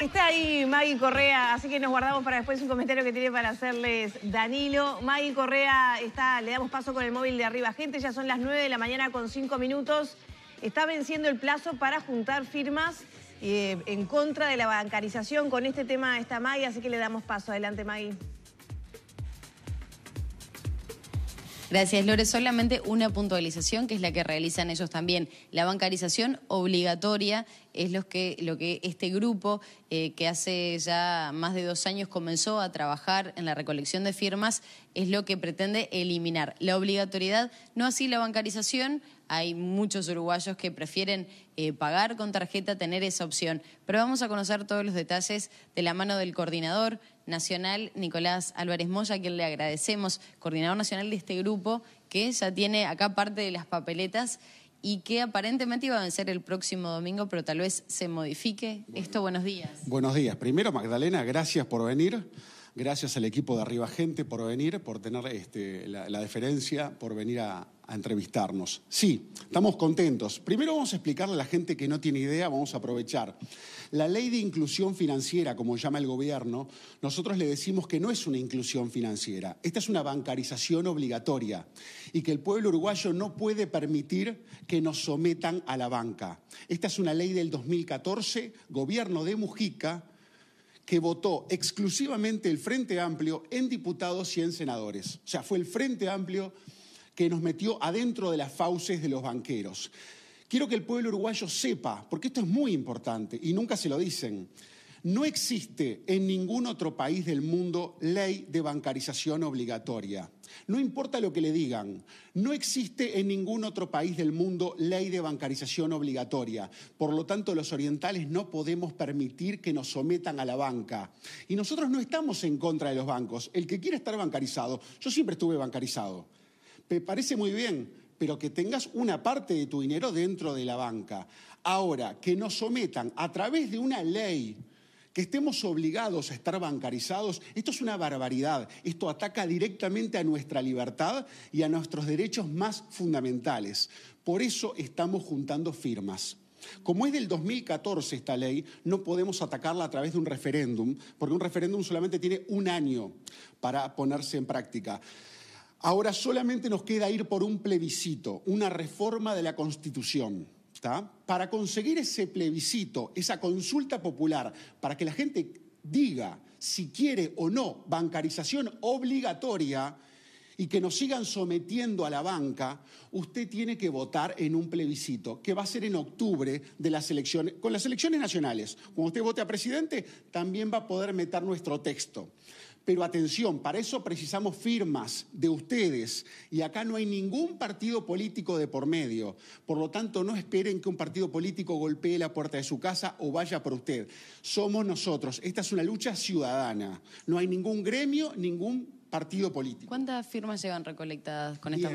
Está ahí Magui Correa, así que nos guardamos para después un comentario que tiene para hacerles Danilo. Magui Correa, está, le damos paso con el móvil de arriba. Gente, ya son las 9 de la mañana con 5 minutos. Está venciendo el plazo para juntar firmas eh, en contra de la bancarización. Con este tema está Maggie, así que le damos paso. Adelante, Magui. Gracias, Lore. Solamente una puntualización que es la que realizan ellos también. La bancarización obligatoria es lo que, este grupo, eh, que hace ya más de dos años comenzó a trabajar en la recolección de firmas, es lo que pretende eliminar. La obligatoriedad, no así la bancarización, hay muchos uruguayos que prefieren eh, pagar con tarjeta, tener esa opción. Pero vamos a conocer todos los detalles de la mano del coordinador Nacional, Nicolás Álvarez Moya, quien le agradecemos, coordinador nacional de este grupo, que ya tiene acá parte de las papeletas y que aparentemente iba a vencer el próximo domingo, pero tal vez se modifique. Esto, buenos días. Buenos días. Primero, Magdalena, gracias por venir. Gracias al equipo de Arriba Gente por venir, por tener este, la, deferencia, por venir a, a, entrevistarnos. Sí, estamos contentos. Primero vamos a explicarle a la gente que no tiene idea, vamos a aprovechar. La ley de inclusión financiera, como llama el gobierno, nosotros le decimos que no es una inclusión financiera. Esta es una bancarización obligatoria y que el pueblo uruguayo no puede permitir que nos sometan a la banca. Esta es una ley del 2014, gobierno de Mujica, que votó exclusivamente el Frente Amplio en diputados y en senadores. O sea, fue el Frente Amplio que nos metió adentro de las fauces de los banqueros. Quiero que el pueblo uruguayo sepa, porque esto es muy importante y nunca se lo dicen. No existe en ningún otro país del mundo ley de bancarización obligatoria. No importa lo que le digan, no existe en ningún otro país del mundo ley de bancarización obligatoria. Por lo tanto, los orientales no podemos permitir que nos sometan a la banca. Y nosotros no estamos en contra de los bancos. El que quiera estar bancarizado, yo siempre estuve bancarizado. Me parece muy bien, pero que tengas una parte de tu dinero dentro de la banca. Ahora, que nos sometan a través de una ley que estemos obligados a estar bancarizados, esto es una barbaridad. Esto ataca directamente a nuestra libertad y a nuestros derechos más fundamentales. Por eso estamos juntando firmas. Como es del 2014 esta ley, no podemos atacarla a través de un referéndum, porque un referéndum solamente tiene un año para ponerse en práctica. Ahora solamente nos queda ir por un plebiscito, una reforma de la Constitución para conseguir ese plebiscito, esa consulta popular, para que la gente diga si quiere o no bancarización obligatoria y que nos sigan sometiendo a la banca, usted tiene que votar en un plebiscito que va a ser en octubre de con las elecciones nacionales. Cuando usted vote a presidente, también va a poder meter nuestro texto. Pero atención, para eso precisamos firmas de ustedes y acá no hay ningún partido político de por medio. Por lo tanto, no esperen que un partido político golpee la puerta de su casa o vaya por usted. Somos nosotros. Esta es una lucha ciudadana. No hay ningún gremio, ningún partido político. ¿Cuántas firmas llevan recolectadas con esta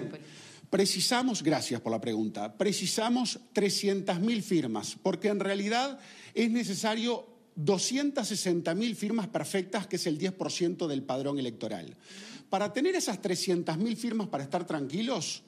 Precisamos, gracias por la pregunta, precisamos 300.000 firmas, porque en realidad es necesario 260.000 firmas perfectas, que es el 10% del padrón electoral. Para tener esas 300.000 firmas para estar tranquilos,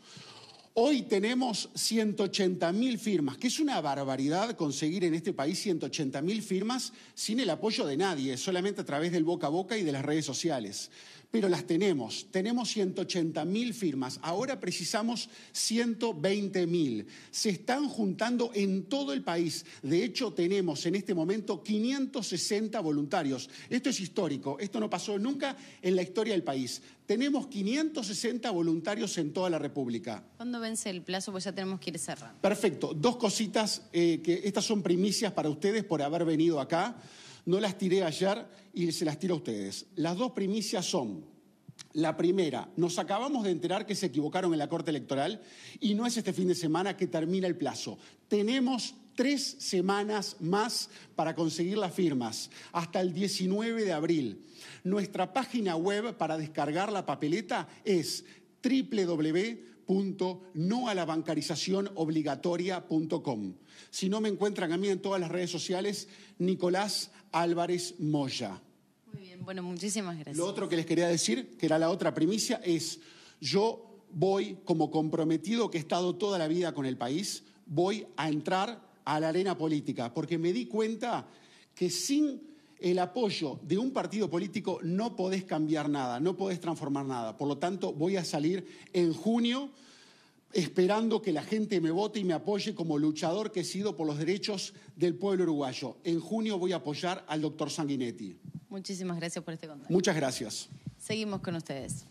hoy tenemos 180.000 firmas, que es una barbaridad conseguir en este país 180.000 firmas sin el apoyo de nadie, solamente a través del boca a boca y de las redes sociales pero las tenemos. Tenemos 180 mil firmas, ahora precisamos 120 mil. Se están juntando en todo el país. De hecho, tenemos en este momento 560 voluntarios. Esto es histórico, esto no pasó nunca en la historia del país. Tenemos 560 voluntarios en toda la República. ¿Cuándo vence el plazo? Pues ya tenemos que ir cerrando. Perfecto. Dos cositas, eh, que estas son primicias para ustedes por haber venido acá no las tiré ayer y se las tiro a ustedes. Las dos primicias son, la primera, nos acabamos de enterar que se equivocaron en la Corte Electoral y no es este fin de semana que termina el plazo. Tenemos tres semanas más para conseguir las firmas, hasta el 19 de abril. Nuestra página web para descargar la papeleta es www punto no a la bancarización obligatoria.com. Si no me encuentran a mí en todas las redes sociales, Nicolás Álvarez Moya. Muy bien, bueno, muchísimas gracias. Lo otro que les quería decir, que era la otra primicia, es yo voy como comprometido que he estado toda la vida con el país, voy a entrar a la arena política, porque me di cuenta que sin el apoyo de un partido político no podés cambiar nada, no podés transformar nada. Por lo tanto, voy a salir en junio esperando que la gente me vote y me apoye como luchador que he sido por los derechos del pueblo uruguayo. En junio voy a apoyar al doctor Sanguinetti. Muchísimas gracias por este contacto. Muchas gracias. Seguimos con ustedes.